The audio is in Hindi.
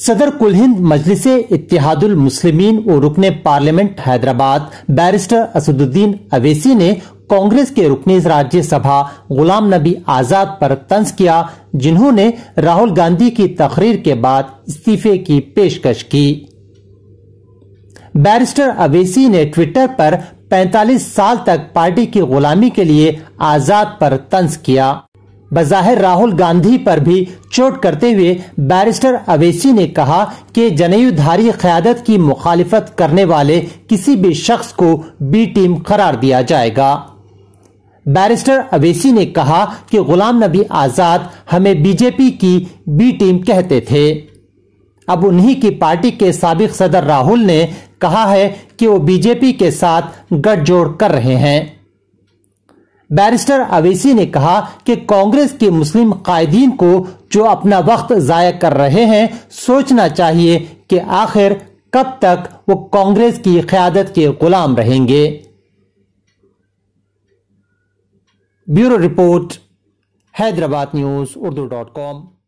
सदर कुलहिंद मजलिस इतिहादुल मुस्लिमीन और रुकने पार्लियामेंट हैदराबाद बैरिस्टर असदुद्दीन अवेसी ने कांग्रेस के रुकने राज्यसभा गुलाम नबी आजाद पर तंज किया जिन्होंने राहुल गांधी की तकरीर के बाद इस्तीफे की पेशकश की बैरिस्टर अवेसी ने ट्विटर पर 45 साल तक पार्टी की गुलामी के लिए आजाद पर तंज किया बजाहिर राहुल गांधी पर भी चोट करते हुए बैरिस्टर अवेसी ने कहा कि जनयुधारी क्यादत की मुखालिफत करने वाले किसी भी शख्स को बी टीम करार दिया जाएगा बैरिस्टर अवेसी ने कहा कि गुलाम नबी आजाद हमें बीजेपी की बी टीम कहते थे अब उन्हीं की पार्टी के सबक सदर राहुल ने कहा है कि वो बीजेपी के साथ गठजोड़ कर रहे हैं बैरिस्टर अवेसी ने कहा कि कांग्रेस के मुस्लिम कायदीन को जो अपना वक्त जाया कर रहे हैं सोचना चाहिए कि आखिर कब तक वो कांग्रेस की क्यादत के गुलाम रहेंगे bureau report Hyderabad news Urdu dot com